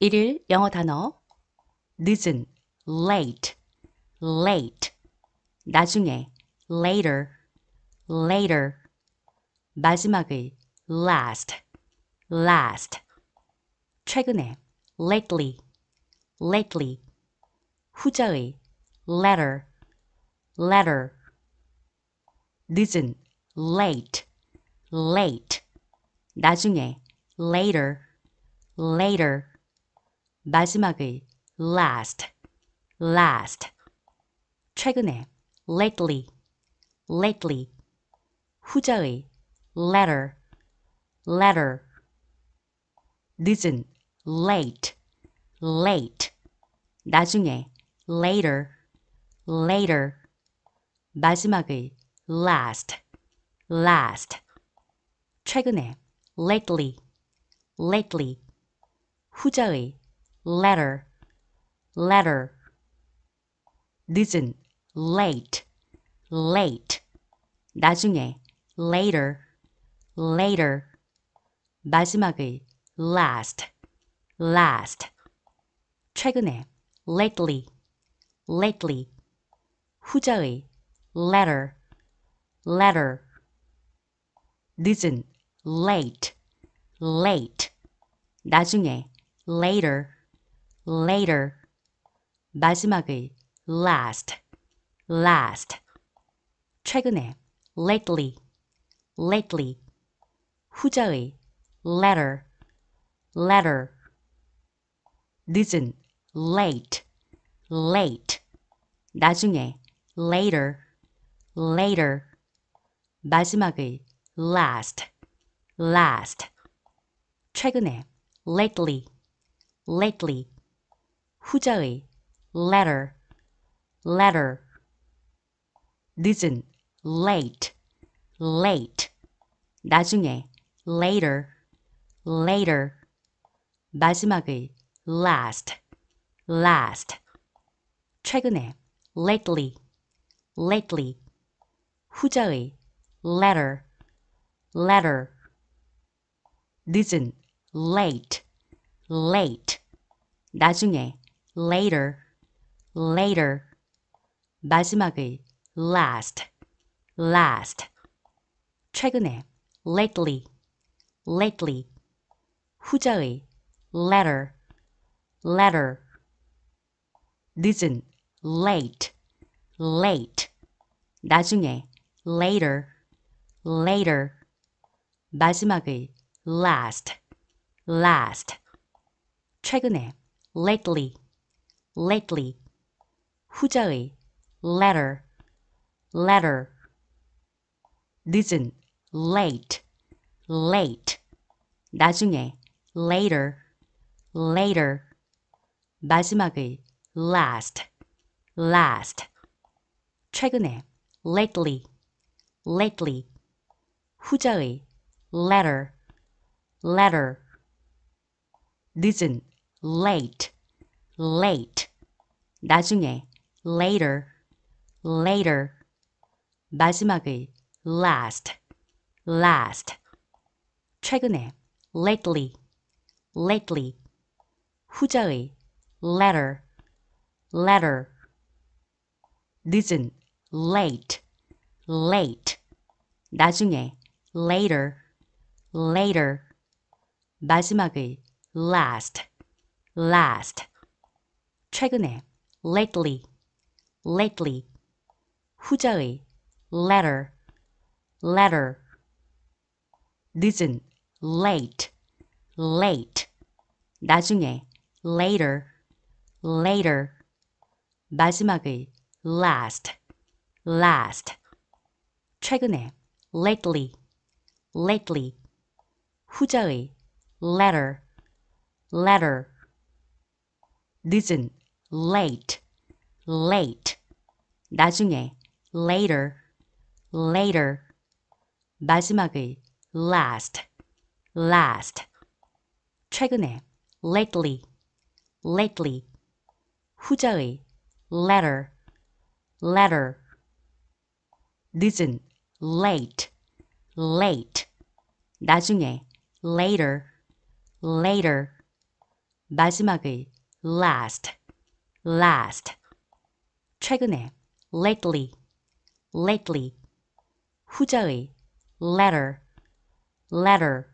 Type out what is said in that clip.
1일 영어 단어 늦은 late late 나중에 later later 마지막의 last last 최근에 lately lately 후자의 letter letter 늦은 late late 나중에 later later 마지막의 last, last. 최근에 lately, lately. 후자의 letter, letter. 늦은 late, late. 나중에 later, later. 마지막의 last, last. 최근에 lately, lately. 후자의 letter, letter. listen, late, late. 나중에, later, later. 마지막의, last, last. 최근에, lately, lately. 후자의, letter, letter. listen, late, late. 나중에, later, later 마지막의 last last 최근에 lately lately 후자의 letter letter 늦은 late late 나중에 later later 마지막의 last last 최근에 lately lately 후자의 letter, letter. 늦은 late, late. 나중에 later, later. 마지막의 last, last. 최근에 lately, lately. 후자의 letter, letter. 늦은 late, late. 나중에 later, later. 마지막의 last, last. 최근에 lately, lately. 후자의 letter, letter. 늦은 late, late. 나중에 later, later. 마지막의 last, last. 최근에 lately lately 후자의 letter letter Listen, late late 나중에 later later 마지막의 last last 최근에 lately lately 후자의 letter letter Listen, late late 나중에 later later 마지막의 last last 최근에 lately lately 후자의 letter letter 늦은 late late 나중에 later later 마지막의 last last 최근에 lately, lately 후자의 letter, letter 늦은 late, late 나중에 later, later 마지막의 last, last 최근에 lately, lately 후자의 letter, letter 늦은 late, late. 나중에, later, later. 마지막에. last, last. 최근에, lately, lately. 후자의, letter, letter. 늦은, late, late. 나중에, later, later. 마지막에. last, last 최근에 lately lately 후자의 letter letter